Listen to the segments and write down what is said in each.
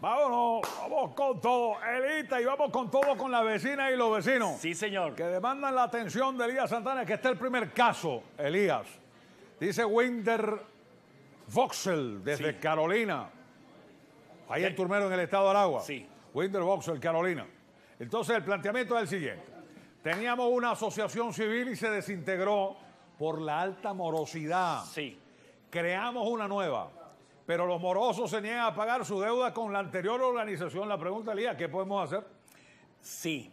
Vámonos, vamos con todo, Elita, y vamos con todo con las vecinas y los vecinos. Sí, señor. Que demandan la atención de Elías Santana, que está el primer caso, Elías. Dice Winder Voxel, desde Carolina. Ahí el en Turmero, en el estado de Aragua. Sí. Winder Voxel, Carolina. Entonces, el planteamiento es el siguiente. Teníamos una asociación civil y se desintegró por la alta morosidad. Sí. Creamos una nueva pero los morosos se niegan a pagar su deuda con la anterior organización. La pregunta, Lía, ¿qué podemos hacer? Sí,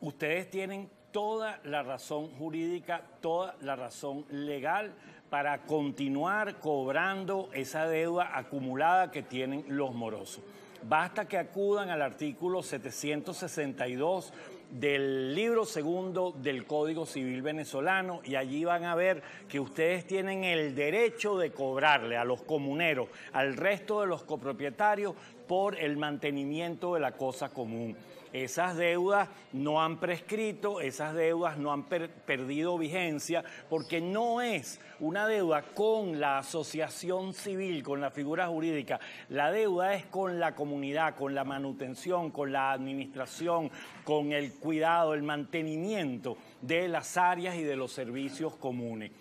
ustedes tienen toda la razón jurídica, toda la razón legal para continuar cobrando esa deuda acumulada que tienen los morosos. Basta que acudan al artículo 762 del libro segundo del Código Civil venezolano y allí van a ver que ustedes tienen el derecho de cobrarle a los comuneros, al resto de los copropietarios, por el mantenimiento de la cosa común. Esas deudas no han prescrito, esas deudas no han perdido vigencia, porque no es una deuda con la asociación civil, con la figura jurídica. La deuda es con la comunidad, con la manutención, con la administración, con el cuidado, el mantenimiento de las áreas y de los servicios comunes.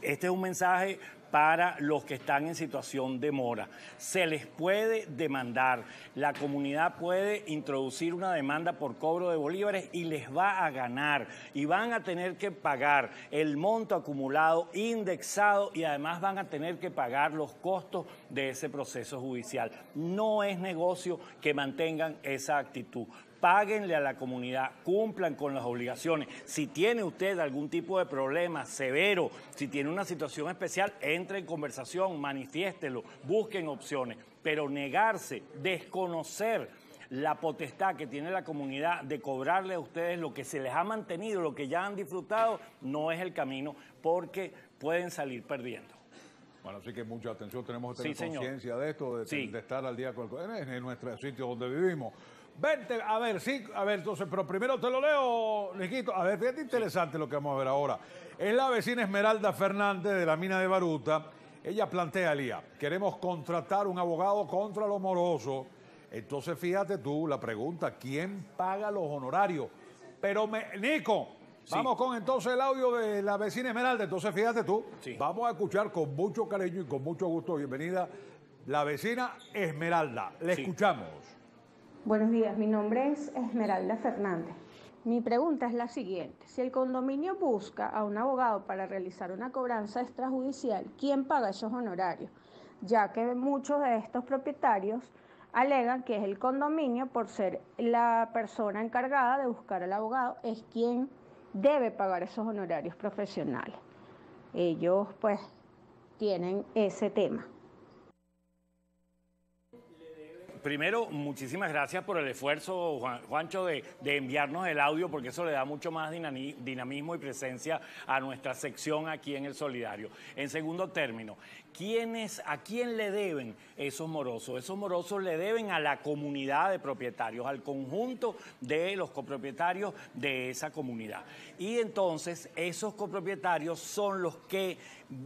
Este es un mensaje para los que están en situación de mora. Se les puede demandar. La comunidad puede introducir una demanda por cobro de bolívares y les va a ganar. Y van a tener que pagar el monto acumulado, indexado y además van a tener que pagar los costos de ese proceso judicial. No es negocio que mantengan esa actitud páguenle a la comunidad, cumplan con las obligaciones. Si tiene usted algún tipo de problema severo, si tiene una situación especial, entre en conversación, manifiéstelo, busquen opciones. Pero negarse, desconocer la potestad que tiene la comunidad de cobrarle a ustedes lo que se les ha mantenido, lo que ya han disfrutado, no es el camino porque pueden salir perdiendo. Bueno, así que mucha atención, tenemos que tener conciencia de esto, de, estar al día con el... En nuestro sitio donde vivimos. Vente, a ver, sí, a ver, entonces, pero primero te lo leo, Niquito. A ver, fíjate interesante lo que vamos a ver ahora. Es la vecina Esmeralda Fernández de la mina de Baruta. Ella plantea, Lía, queremos contratar un abogado contra los morosos. Entonces, fíjate tú la pregunta, ¿quién paga los honorarios? Pero, Nico, Vamos con entonces el audio de la vecina Esmeralda. Entonces, fíjate tú, vamos a escuchar con mucho cariño y con mucho gusto. Bienvenida la vecina Esmeralda. Le escuchamos. Buenos días, mi nombre es Esmeralda Fernández. Mi pregunta es la siguiente. Si el condominio busca a un abogado para realizar una cobranza extrajudicial, ¿quién paga esos honorarios? Ya que muchos de estos propietarios alegan que es el condominio, por ser la persona encargada de buscar al abogado, es quien debe pagar esos honorarios profesionales. Ellos pues tienen ese tema primero, muchísimas gracias por el esfuerzo, Juancho, de, de, enviarnos el audio, porque eso le da mucho más dinamismo y presencia a nuestra sección aquí en El Solidario. En segundo término, quiénes, a quién le deben esos morosos. Esos morosos le deben a la comunidad de propietarios, al conjunto de los copropietarios de esa comunidad. Y entonces esos copropietarios son los que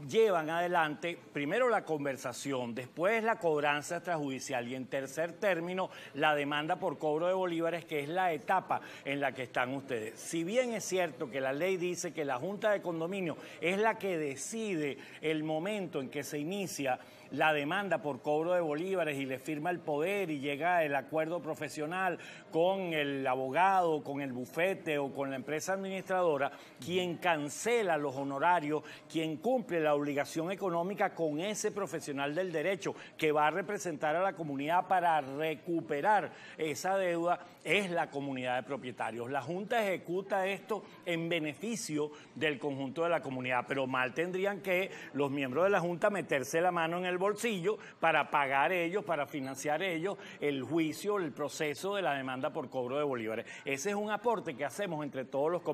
llevan adelante primero la conversación, después la cobranza extrajudicial y en tercer término la demanda por cobro de bolívares, que es la etapa en la que están ustedes. Si bien es cierto que la ley dice que la Junta de Condominio es la que decide el momento en que se inicia la demanda por cobro de bolívares y le firma el poder y llega el acuerdo profesional con el abogado, con el bufete o con la empresa administradora, quien cancela los honorarios, quien cumple la obligación económica con ese profesional del derecho que va a representar a la comunidad para recuperar esa deuda, es la comunidad de propietarios. La Junta ejecuta esto en beneficio del conjunto de la comunidad, pero mal tendrían que los miembros de la Junta meter meterse la mano en el bolsillo para pagar ellos, para financiar ellos el juicio, el proceso de la demanda por cobro de bolívares. Ese es un aporte que hacemos entre todos los